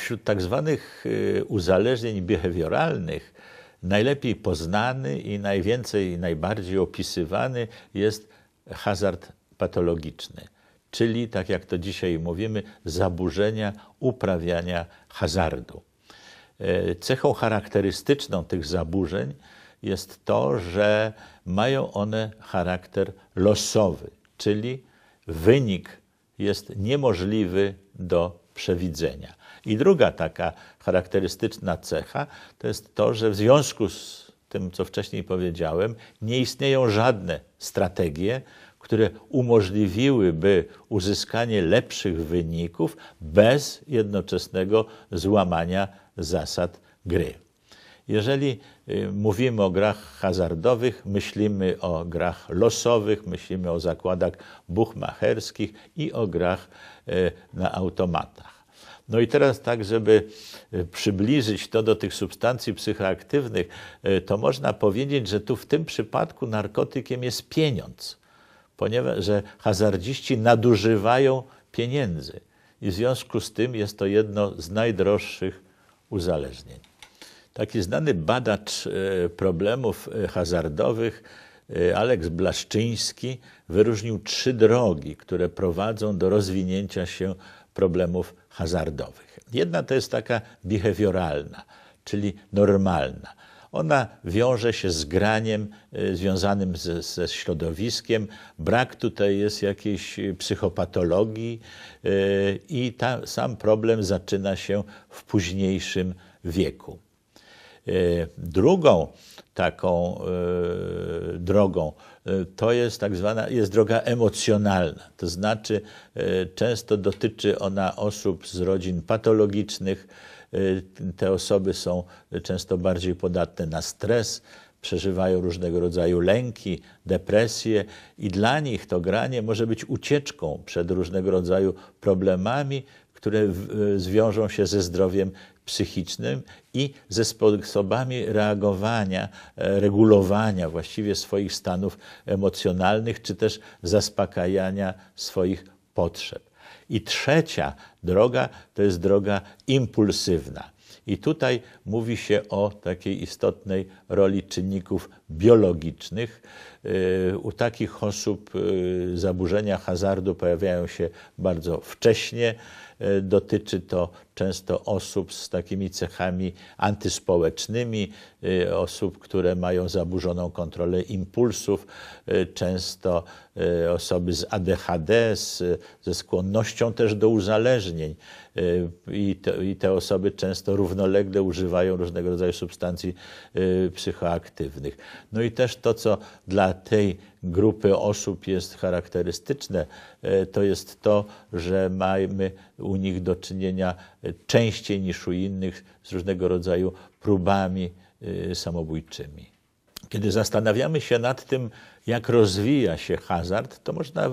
wśród tak zwanych y, uzależnień behawioralnych najlepiej poznany i najwięcej i najbardziej opisywany jest hazard patologiczny, czyli tak jak to dzisiaj mówimy, zaburzenia uprawiania hazardu. E, cechą charakterystyczną tych zaburzeń jest to, że mają one charakter losowy, czyli wynik jest niemożliwy do przewidzenia. I druga taka charakterystyczna cecha to jest to, że w związku z tym, co wcześniej powiedziałem, nie istnieją żadne strategie, które umożliwiłyby uzyskanie lepszych wyników bez jednoczesnego złamania zasad gry. Jeżeli y, mówimy o grach hazardowych, myślimy o grach losowych, myślimy o zakładach buchmacherskich i o grach y, na automatach. No i teraz tak, żeby e, przybliżyć to do tych substancji psychoaktywnych, e, to można powiedzieć, że tu w tym przypadku narkotykiem jest pieniądz, ponieważ że hazardziści nadużywają pieniędzy i w związku z tym jest to jedno z najdroższych uzależnień. Taki znany badacz e, problemów hazardowych, Aleks Blaszczyński, wyróżnił trzy drogi, które prowadzą do rozwinięcia się problemów hazardowych. Jedna to jest taka behawioralna, czyli normalna. Ona wiąże się z graniem y, związanym ze, ze, środowiskiem. Brak tutaj jest jakiejś y, psychopatologii y, i ta, sam problem zaczyna się w późniejszym wieku. drugą taką drogą E, to jest tak zwana, jest droga emocjonalna. To znaczy, e, często dotyczy ona osób z rodzin patologicznych. E, te osoby są często bardziej podatne na stres, przeżywają różnego rodzaju lęki, depresje, i dla nich to granie może być ucieczką przed różnego rodzaju problemami, które zwiążą się ze zdrowiem psychicznym i ze sposobami reagowania, e, regulowania właściwie swoich stanów emocjonalnych, czy też zaspokajania swoich potrzeb. I trzecia droga to jest droga impulsywna. I tutaj mówi się o takiej istotnej roli czynników biologicznych. Y, u takich osób y, zaburzenia hazardu pojawiają się bardzo wcześnie. Y, dotyczy to często osób z takimi cechami antyspołecznymi, osób, które mają zaburzoną kontrolę impulsów, często osoby z ADHD, z, ze skłonnością też do uzależnień. I, to, I te osoby często równolegle używają różnego rodzaju substancji psychoaktywnych. No i też to, co dla tej grupy osób jest charakterystyczne, e, to jest to, że mamy u nich do czynienia e, częściej niż u innych z różnego rodzaju próbami e, samobójczymi. Kiedy zastanawiamy się nad tym, jak rozwija się hazard, to można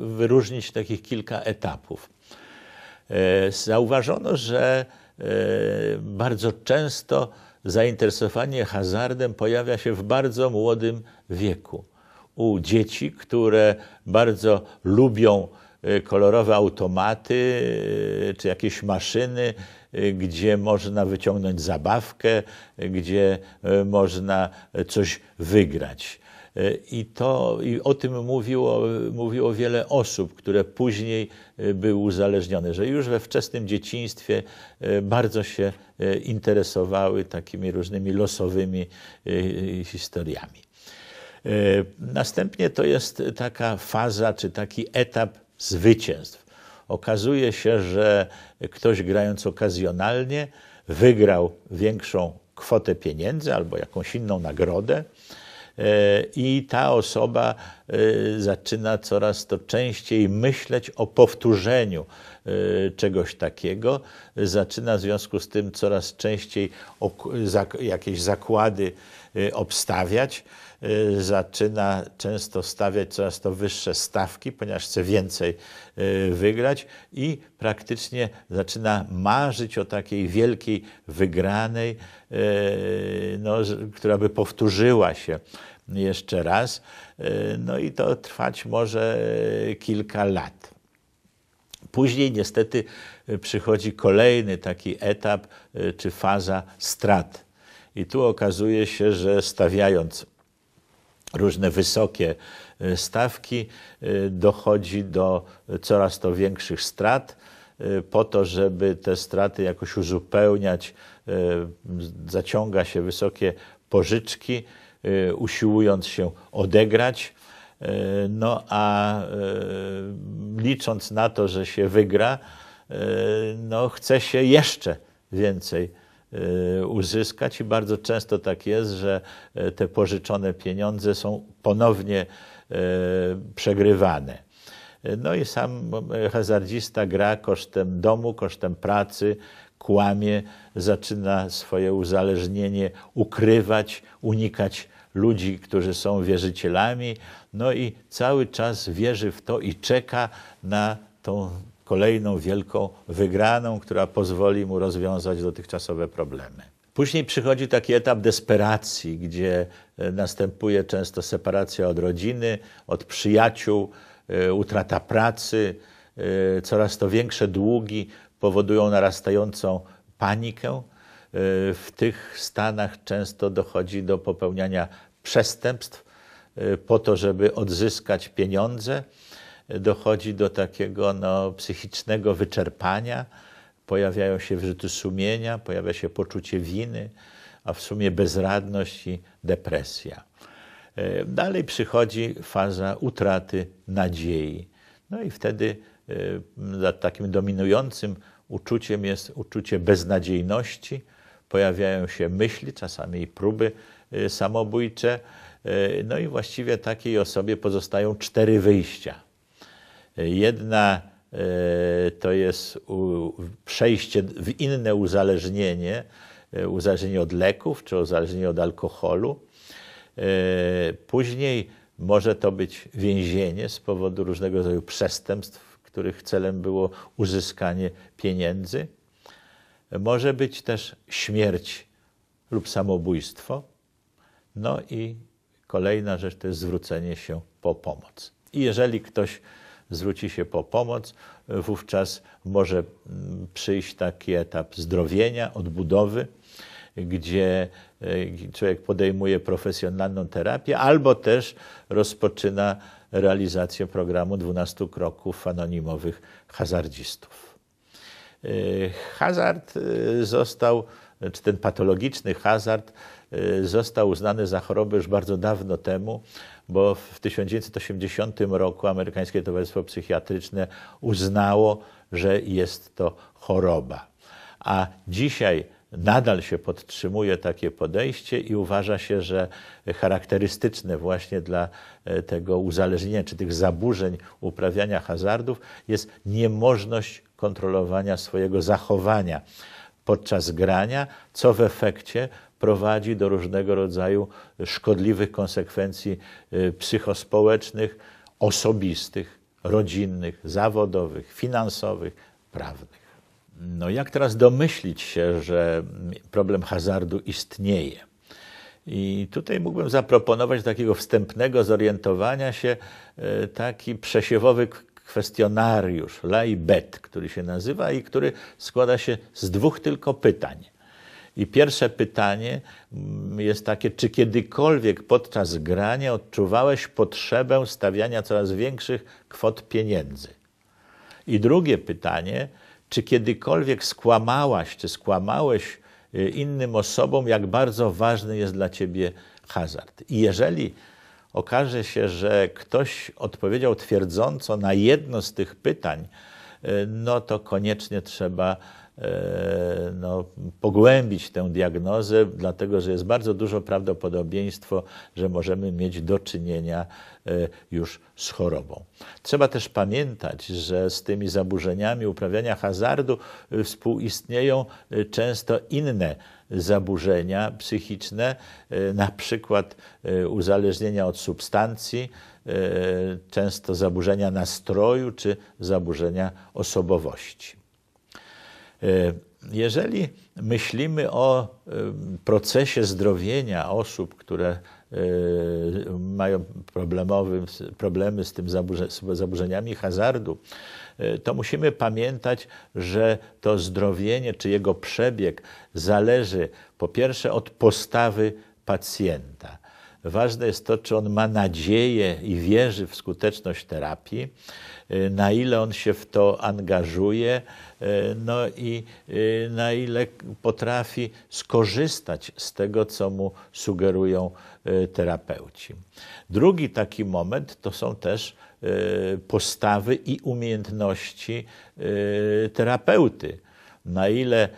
wyróżnić takich kilka etapów. Zauważono, że bardzo często zainteresowanie hazardem pojawia się w bardzo młodym wieku. U dzieci, które bardzo lubią y, kolorowe automaty y, czy jakieś maszyny, y, gdzie można wyciągnąć zabawkę, gdzie można coś wygrać. E, I, to, I o tym mówiło, mówiło wiele osób, które później e, były uzależnione, że już we wczesnym dzieciństwie e, bardzo się interesowały takimi różnymi losowymi historiami. Następnie to jest taka faza, czy taki etap zwycięstw. Okazuje się, że ktoś grając okazjonalnie wygrał większą kwotę pieniędzy albo jakąś inną nagrodę. E, i ta osoba e, zaczyna coraz to częściej myśleć o powtórzeniu e, czegoś takiego, zaczyna w związku z tym coraz częściej jakieś zakłady obstawiać. Y, zaczyna często stawiać coraz to wyższe stawki, ponieważ chce więcej y, wygrać i praktycznie zaczyna marzyć o takiej wielkiej wygranej, y, no, która by powtórzyła się jeszcze raz. No i to trwać może kilka lat. Później niestety przychodzi kolejny taki etap czy faza strat. I tu okazuje się, że stawiając różne wysokie y, stawki, y, dochodzi do coraz to większych strat y, po to, żeby te straty jakoś uzupełniać, zaciąga się wysokie pożyczki, usiłując się odegrać. No a licząc na to, że się wygra, no chce się jeszcze więcej Y, uzyskać i bardzo często tak jest, że y, te pożyczone pieniądze są ponownie y, przegrywane. No i sam hazardzista gra kosztem domu, kosztem pracy, kłamie, zaczyna swoje uzależnienie ukrywać, unikać ludzi, którzy są wierzycielami, no i cały czas wierzy w to i czeka na tą kolejną wielką wygraną, która pozwoli mu rozwiązać dotychczasowe problemy. Później przychodzi taki etap desperacji, gdzie e, następuje często separacja od rodziny, od przyjaciół, e, utrata pracy, e, coraz to większe długi powodują narastającą panikę. W tych stanach często dochodzi do popełniania przestępstw po to, żeby odzyskać pieniądze dochodzi do takiego no, psychicznego wyczerpania, pojawiają się wyrzuty sumienia, pojawia się poczucie winy, a w sumie bezradność i depresja. E, dalej przychodzi faza utraty nadziei. No i wtedy e, takim dominującym uczuciem jest uczucie beznadziejności. Pojawiają się myśli, czasami i próby e, samobójcze. No i właściwie takiej osobie pozostają cztery wyjścia. Jedna e, to jest przejście w inne uzależnienie, e, uzależnienie od leków czy uzależnienie od alkoholu. E, później może to być więzienie z powodu różnego rodzaju przestępstw, których celem było uzyskanie pieniędzy. Może być też śmierć lub samobójstwo. No i kolejna rzecz to jest zwrócenie się po pomoc. I jeżeli ktoś zwróci się po pomoc, wówczas może mm, przyjść taki etap zdrowienia, odbudowy, gdzie e, człowiek podejmuje profesjonalną terapię albo też rozpoczyna realizację programu 12 kroków anonimowych hazardzistów. E, hazard e, został, czy ten patologiczny hazard został uznany za chorobę już bardzo dawno temu, bo w 1980 roku Amerykańskie Towarzystwo Psychiatryczne uznało, że jest to choroba. A dzisiaj nadal się podtrzymuje takie podejście i uważa się, że charakterystyczne właśnie dla e, tego uzależnienia czy tych zaburzeń uprawiania hazardów jest niemożność kontrolowania swojego zachowania podczas grania, co w efekcie prowadzi do różnego rodzaju szkodliwych konsekwencji y, psychospołecznych, osobistych, rodzinnych, zawodowych, finansowych, prawnych. No jak teraz domyślić się, że mm, problem hazardu istnieje? I tutaj mógłbym zaproponować takiego wstępnego zorientowania się y, taki przesiewowy kwestionariusz, LAIBET, który się nazywa i który składa się z dwóch tylko pytań. I pierwsze pytanie mm, jest takie, czy kiedykolwiek podczas grania odczuwałeś potrzebę stawiania coraz większych kwot pieniędzy? I drugie pytanie, czy kiedykolwiek skłamałaś, czy skłamałeś y, innym osobom, jak bardzo ważny jest dla ciebie hazard? I jeżeli okaże się, że ktoś odpowiedział twierdząco na jedno z tych pytań, y, no to koniecznie trzeba no, pogłębić tę diagnozę, dlatego że jest bardzo dużo prawdopodobieństwo, że możemy mieć do czynienia e, już z chorobą. Trzeba też pamiętać, że z tymi zaburzeniami uprawiania hazardu e, współistnieją e, często inne zaburzenia psychiczne, na przykład uzależnienia od substancji, często zaburzenia nastroju czy zaburzenia osobowości. E, jeżeli myślimy o e, procesie zdrowienia osób, które e, mają problemy z tym zaburzeniami hazardu, to musimy pamiętać, że to zdrowienie czy jego przebieg zależy po pierwsze od postawy pacjenta. Ważne jest to, czy on ma nadzieję i wierzy w skuteczność terapii, y, na ile on się w to angażuje, y, no i y, na ile potrafi skorzystać z tego, co mu sugerują terapeuci. Drugi taki moment to są też postawy i umiejętności terapeuty. Na ile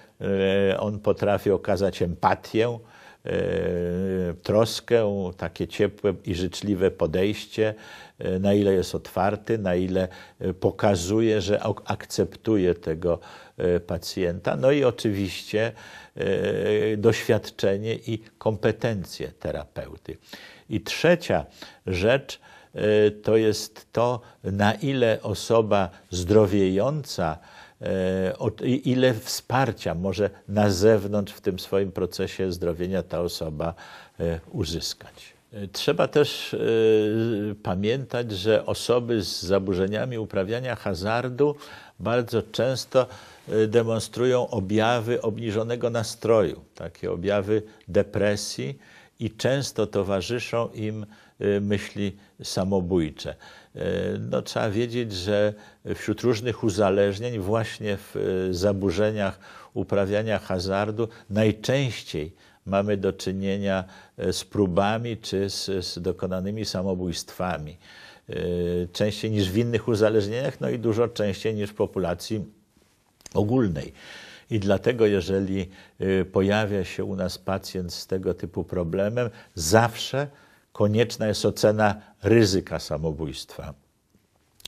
on potrafi okazać empatię, E, troskę, takie ciepłe i życzliwe podejście, e, na ile jest otwarty, na ile e, pokazuje, że akceptuje tego pacjenta. No i oczywiście doświadczenie i kompetencje terapeuty. I trzecia rzecz to jest to, na ile osoba zdrowiejąca, E, ile wsparcia może na zewnątrz w tym swoim procesie zdrowienia ta osoba e, uzyskać. E, trzeba też pamiętać, że osoby z zaburzeniami uprawiania hazardu bardzo często demonstrują objawy obniżonego nastroju, takie objawy depresji i często towarzyszą im myśli samobójcze. E, no, trzeba wiedzieć, że wśród różnych uzależnień, właśnie w e, zaburzeniach uprawiania hazardu, najczęściej mamy do czynienia e, z próbami czy z, z dokonanymi samobójstwami. Częściej niż w innych uzależnieniach, no i dużo częściej niż w populacji ogólnej. I dlatego, jeżeli pojawia się u nas pacjent z tego typu problemem, zawsze konieczna jest ocena ryzyka samobójstwa.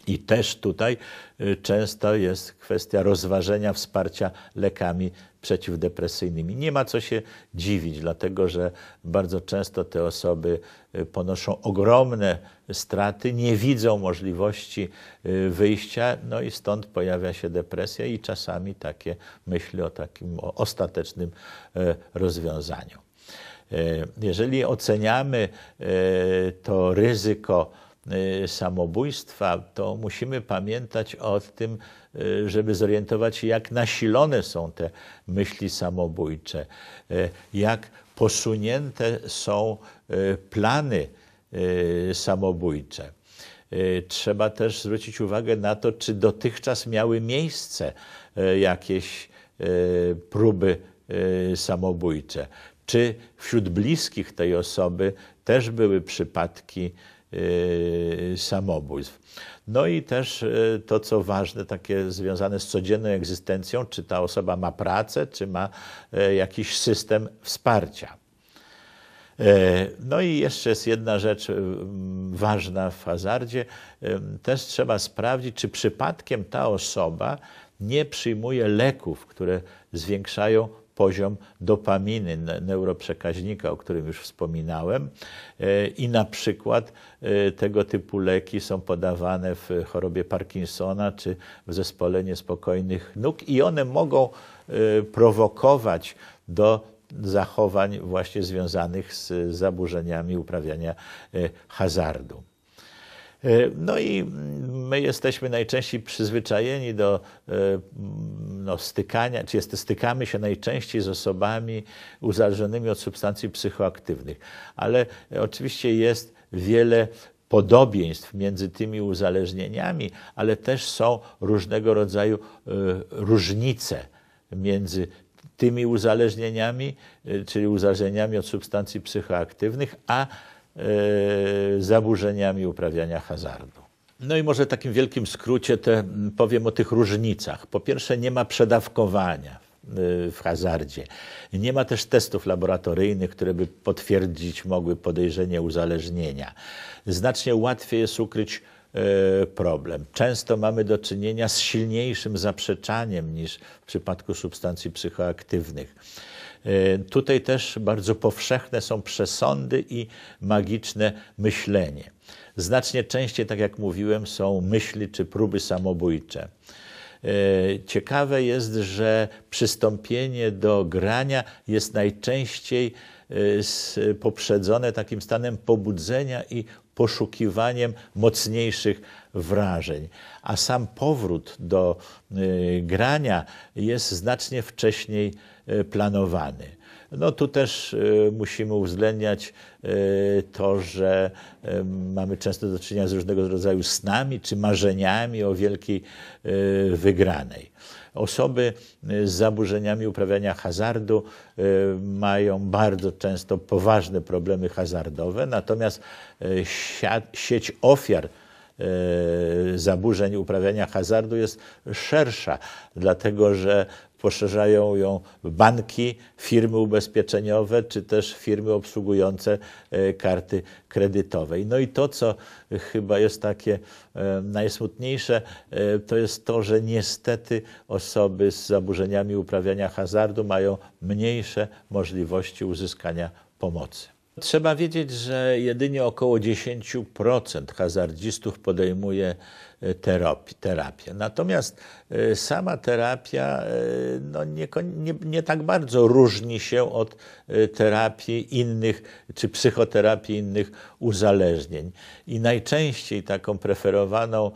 I też tutaj y, często jest kwestia rozważenia wsparcia lekami przeciwdepresyjnymi. Nie ma co się dziwić, dlatego że bardzo często te osoby y, ponoszą ogromne straty, nie widzą możliwości y, wyjścia, no i stąd pojawia się depresja i czasami takie myśli o takim ostatecznym rozwiązaniu. E, jeżeli oceniamy e, to ryzyko e, samobójstwa, to musimy pamiętać o tym, żeby zorientować się, jak nasilone są te myśli samobójcze, jak posunięte są plany samobójcze. Trzeba też zwrócić uwagę na to, czy dotychczas miały miejsce jakieś próby samobójcze. Czy wśród bliskich tej osoby też były przypadki yy, samobójstw. No i też yy, to, co ważne, takie związane z codzienną egzystencją, czy ta osoba ma pracę, czy ma yy, jakiś system wsparcia. No i jeszcze jest jedna rzecz ważna w hazardzie. Też trzeba sprawdzić, czy przypadkiem ta osoba nie przyjmuje leków, które zwiększają poziom dopaminy, neuroprzekaźnika, o którym już wspominałem. E, I na przykład e, tego typu leki są podawane w chorobie Parkinsona czy w zespole niespokojnych nóg, i one mogą e, prowokować do zachowań właśnie związanych z zaburzeniami uprawiania hazardu. E, no i my jesteśmy najczęściej przyzwyczajeni do e, no, stykania, czy jest, stykamy się najczęściej z osobami uzależnionymi od substancji psychoaktywnych. Ale oczywiście jest wiele podobieństw między tymi uzależnieniami, ale też są różnego rodzaju e, różnice między tymi uzależnieniami, czyli uzależnieniami od substancji psychoaktywnych, a E, zaburzeniami uprawiania hazardu. No i może w takim wielkim skrócie te, powiem o tych różnicach. Po pierwsze, nie ma przedawkowania e, w hazardzie. Nie ma też testów laboratoryjnych, które by potwierdzić mogły podejrzenie uzależnienia. Znacznie łatwiej jest ukryć e, problem. Często mamy do czynienia z silniejszym zaprzeczaniem niż w przypadku substancji psychoaktywnych. E, tutaj też bardzo powszechne są przesądy i magiczne myślenie. Znacznie częściej, tak jak mówiłem, są myśli czy próby samobójcze. E, ciekawe jest, że przystąpienie do grania jest najczęściej Y, poprzedzone takim stanem pobudzenia i poszukiwaniem mocniejszych wrażeń. A sam powrót do y, grania jest znacznie wcześniej y, planowany. No tu też musimy uwzględniać to, że mamy często do czynienia z różnego rodzaju snami czy marzeniami o wielkiej wygranej. Osoby y, z zaburzeniami uprawiania hazardu y, mają bardzo często poważne problemy hazardowe, natomiast y, sieć ofiar zaburzeń uprawiania hazardu jest szersza, dlatego że poszerzają ją banki, firmy ubezpieczeniowe czy też firmy obsługujące e, karty kredytowej. No i to, co chyba jest takie e, najsmutniejsze, e, to jest to, że niestety osoby z zaburzeniami uprawiania hazardu mają mniejsze możliwości uzyskania pomocy. Trzeba wiedzieć, że jedynie około 10% hazardzistów podejmuje e, terapię. Natomiast e, sama terapia e, no, nie, nie, nie, tak bardzo różni się od terapii innych czy psychoterapii innych uzależnień. I najczęściej taką preferowaną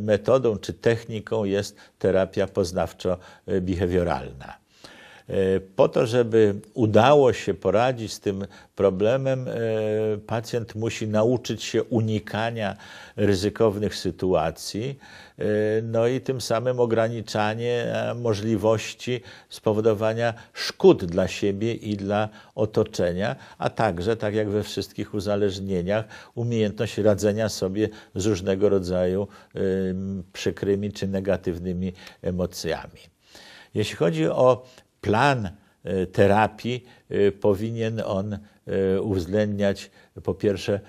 metodą czy techniką jest terapia poznawczo-behawioralna. E, po to, żeby udało się poradzić z tym problemem, e, pacjent musi nauczyć się unikania ryzykownych sytuacji, e, no i tym samym ograniczanie możliwości spowodowania szkód dla siebie i dla otoczenia, a także, tak jak we wszystkich uzależnieniach, umiejętność radzenia sobie z różnego rodzaju przykrymi czy negatywnymi emocjami. Jeśli chodzi o plan e, terapii e, powinien on e, uwzględniać po pierwsze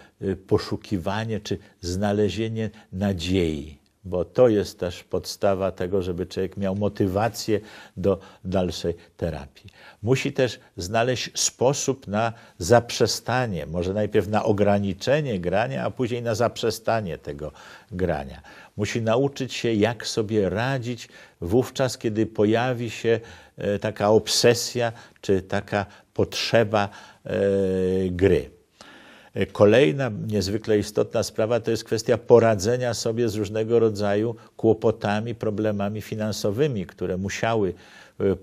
poszukiwanie czy znalezienie nadziei, bo to jest też podstawa tego, żeby człowiek miał motywację do dalszej terapii. Musi też znaleźć sposób na zaprzestanie, może najpierw na ograniczenie grania, a później na zaprzestanie tego grania. Musi nauczyć się, jak sobie radzić wówczas, kiedy pojawi się e, taka obsesja czy taka potrzeba e, gry. E, kolejna niezwykle istotna sprawa to jest kwestia poradzenia sobie z różnego rodzaju kłopotami, problemami finansowymi, które musiały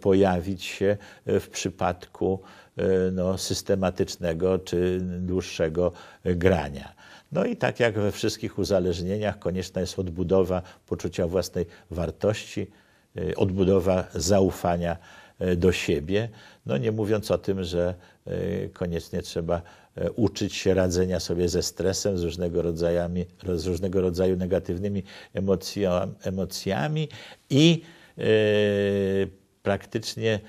pojawić się w przypadku no, systematycznego czy dłuższego grania. No i tak jak we wszystkich uzależnieniach, konieczna jest odbudowa poczucia własnej wartości, E, odbudowa zaufania e, do siebie. No nie mówiąc o tym, że e, koniecznie trzeba uczyć się radzenia sobie ze stresem, z różnego, rodzajami, z różnego rodzaju negatywnymi emocjami i praktycznie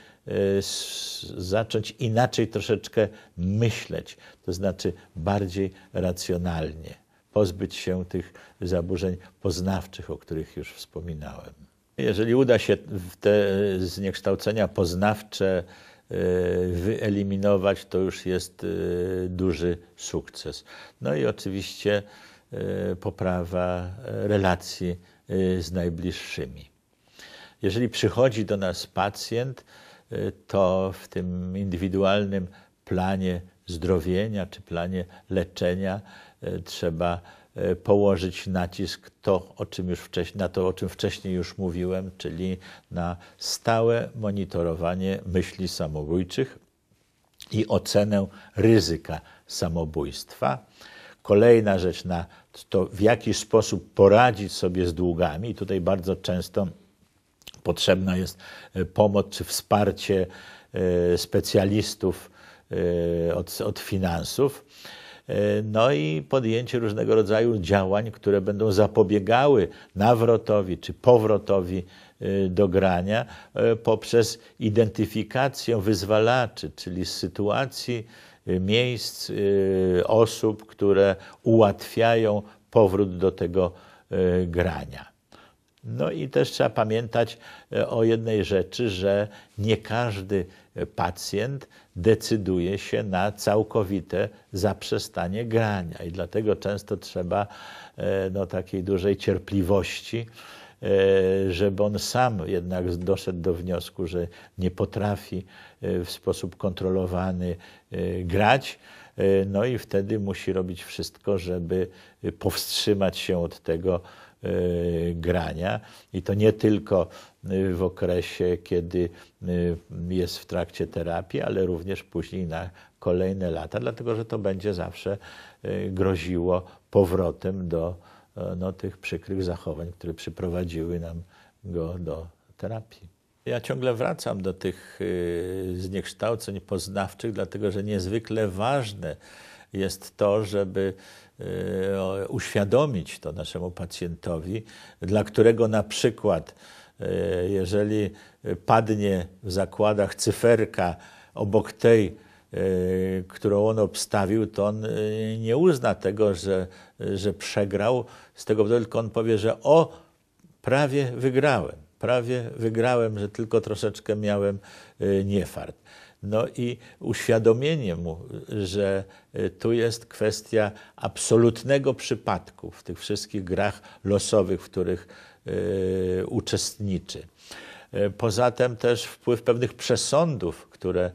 zacząć inaczej troszeczkę myśleć, to znaczy bardziej racjonalnie, pozbyć się tych zaburzeń poznawczych, o których już wspominałem. Jeżeli uda się te zniekształcenia poznawcze y, wyeliminować, to już jest y, duży sukces. No i oczywiście y, poprawa relacji z najbliższymi. Jeżeli przychodzi do nas pacjent, to w tym indywidualnym planie zdrowienia czy planie leczenia trzeba E, położyć nacisk to, o czym już wcześniej, na to, o czym wcześniej już mówiłem, czyli na stałe monitorowanie myśli samobójczych i ocenę ryzyka samobójstwa. Kolejna rzecz na to, w jaki sposób poradzić sobie z długami. Tutaj bardzo często potrzebna jest e, pomoc czy wsparcie e, specjalistów od, od finansów. E, no i podjęcie różnego rodzaju działań, które będą zapobiegały nawrotowi czy powrotowi e, do grania e, poprzez identyfikację wyzwalaczy, czyli z sytuacji, miejsc, osób, które ułatwiają powrót do tego grania. No i też trzeba pamiętać e, o jednej rzeczy, że nie każdy e, pacjent decyduje się na całkowite zaprzestanie grania i dlatego często trzeba e, no, takiej dużej cierpliwości, żeby on sam jednak doszedł do wniosku, że nie potrafi w sposób kontrolowany grać. No i wtedy musi robić wszystko, żeby powstrzymać się od tego, E, grania i to nie tylko e, w okresie, kiedy e, jest w trakcie terapii, ale również później na kolejne lata, dlatego że to będzie zawsze groziło powrotem do no, tych przykrych zachowań, które przyprowadziły nam go do terapii. Ja ciągle wracam do tych zniekształceń poznawczych, dlatego że niezwykle ważne jest to, żeby E, uświadomić to naszemu pacjentowi, dla którego na przykład, e, jeżeli padnie w zakładach cyferka obok tej, e, którą on obstawił, to on nie uzna tego, że, że przegrał. Z tego powodu tylko on powie, że o, prawie wygrałem, prawie wygrałem, że tylko troszeczkę miałem niefart. No i uświadomienie mu, że e, tu jest kwestia absolutnego przypadku w tych wszystkich grach losowych, w których e, uczestniczy. E, poza tym też wpływ pewnych przesądów, które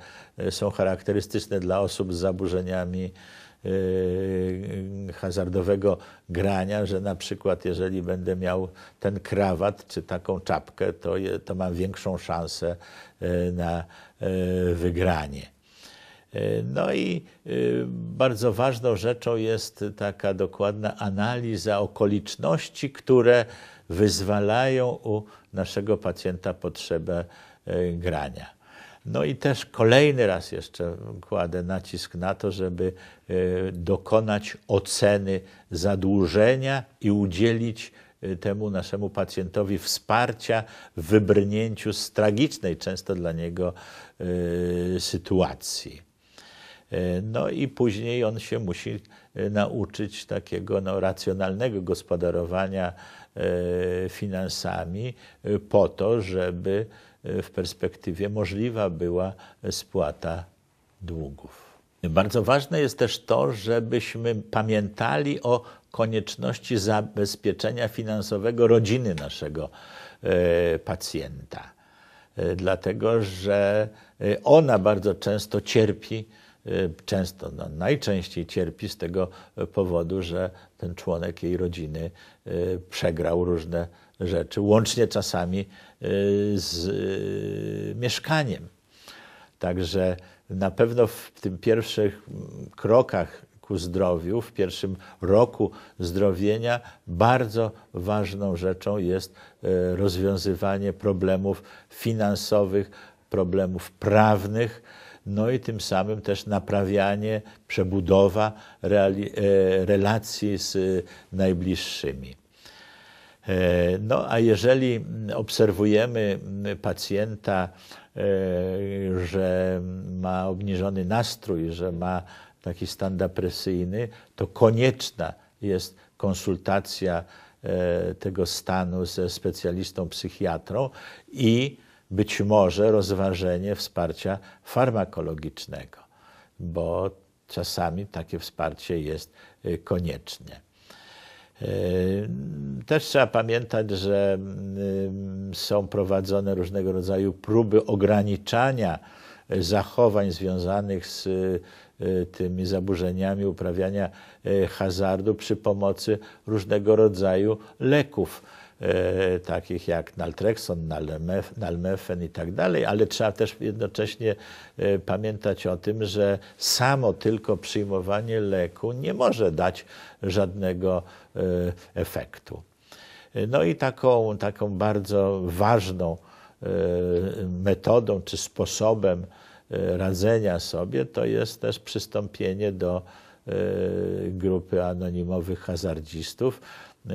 są charakterystyczne dla osób z zaburzeniami E, hazardowego grania, że na przykład jeżeli będę miał ten krawat czy taką czapkę, to, to mam większą szansę e, na e, wygranie. No i bardzo ważną rzeczą jest taka dokładna analiza okoliczności, które wyzwalają u naszego pacjenta potrzebę grania. No i też kolejny raz jeszcze kładę nacisk na to, żeby e, dokonać oceny zadłużenia i udzielić e, temu naszemu pacjentowi wsparcia w wybrnięciu z tragicznej często dla niego e, sytuacji. No i później on się musi nauczyć takiego no, racjonalnego gospodarowania finansami po to, żeby E, w perspektywie możliwa była spłata długów. Bardzo ważne jest też to, żebyśmy pamiętali o konieczności zabezpieczenia finansowego rodziny naszego e, pacjenta, e, dlatego że ona bardzo często cierpi Y, często, no, najczęściej cierpi z tego powodu, że ten członek jej rodziny y, przegrał różne rzeczy, łącznie czasami y, z mieszkaniem. Także na pewno w tym pierwszych krokach ku zdrowiu, w pierwszym roku zdrowienia, bardzo ważną rzeczą jest rozwiązywanie problemów finansowych, problemów prawnych no i tym samym też naprawianie, przebudowa e, relacji z e, najbliższymi. E, no a jeżeli obserwujemy pacjenta, że ma obniżony nastrój, że ma taki stan depresyjny, to konieczna jest konsultacja tego stanu ze specjalistą psychiatrą i być może rozważenie wsparcia farmakologicznego, bo czasami takie wsparcie jest y, konieczne. Y, też trzeba pamiętać, że y, są prowadzone różnego rodzaju próby ograniczania zachowań związanych z tymi zaburzeniami uprawiania hazardu przy pomocy różnego rodzaju leków E, takich jak naltrexon, nalmefen i tak dalej, ale trzeba też jednocześnie e, pamiętać o tym, że samo tylko przyjmowanie leku nie może dać żadnego e, efektu. No i taką, taką bardzo ważną metodą czy sposobem radzenia sobie to jest też przystąpienie do grupy anonimowych hazardzistów, E,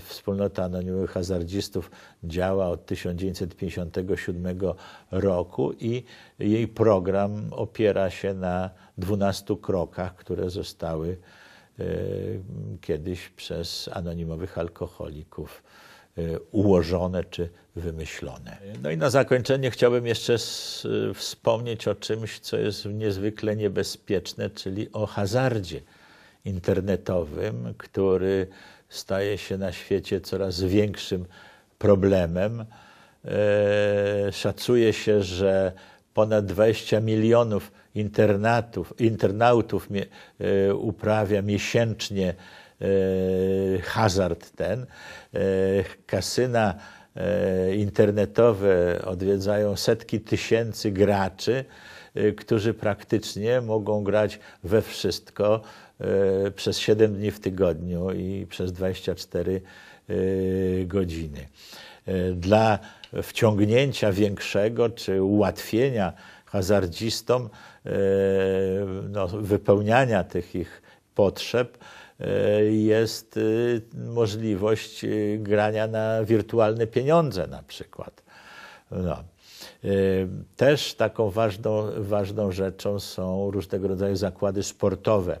wspólnota Anonimowych Hazardzistów działa od 1957 roku i jej program opiera się na 12 krokach, które zostały e, kiedyś przez anonimowych alkoholików e, ułożone czy wymyślone. No i na zakończenie chciałbym jeszcze wspomnieć o czymś, co jest niezwykle niebezpieczne, czyli o hazardzie internetowym, który staje się na świecie coraz większym problemem. E, szacuje się, że ponad 20 milionów internatów, internautów e, uprawia miesięcznie e, hazard ten. Kasyna internetowe odwiedzają setki tysięcy graczy, którzy praktycznie mogą grać we wszystko, E, przez 7 dni w tygodniu i przez 24 e, godziny. E, dla wciągnięcia większego czy ułatwienia hazardzistom no, wypełniania tych ich potrzeb, jest możliwość grania na wirtualne pieniądze na przykład. No. Też taką ważną, ważną rzeczą są różnego rodzaju zakłady sportowe.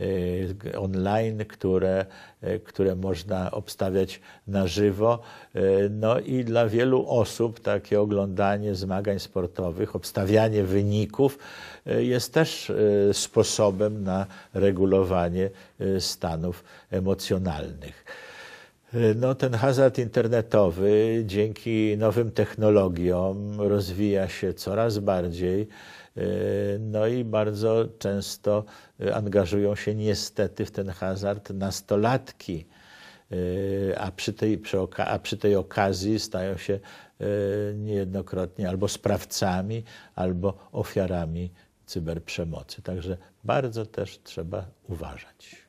Y, online, które, y, które można obstawiać na żywo. Y, no i dla wielu osób takie oglądanie zmagań sportowych, obstawianie wyników jest też sposobem na regulowanie stanów emocjonalnych. No, ten hazard internetowy dzięki nowym technologiom rozwija się coraz bardziej. E, no i bardzo często e, angażują się niestety w ten hazard nastolatki. E, a przy, tej, przy a przy tej okazji stają się niejednokrotnie albo sprawcami, albo ofiarami cyberprzemocy. Także bardzo też trzeba uważać.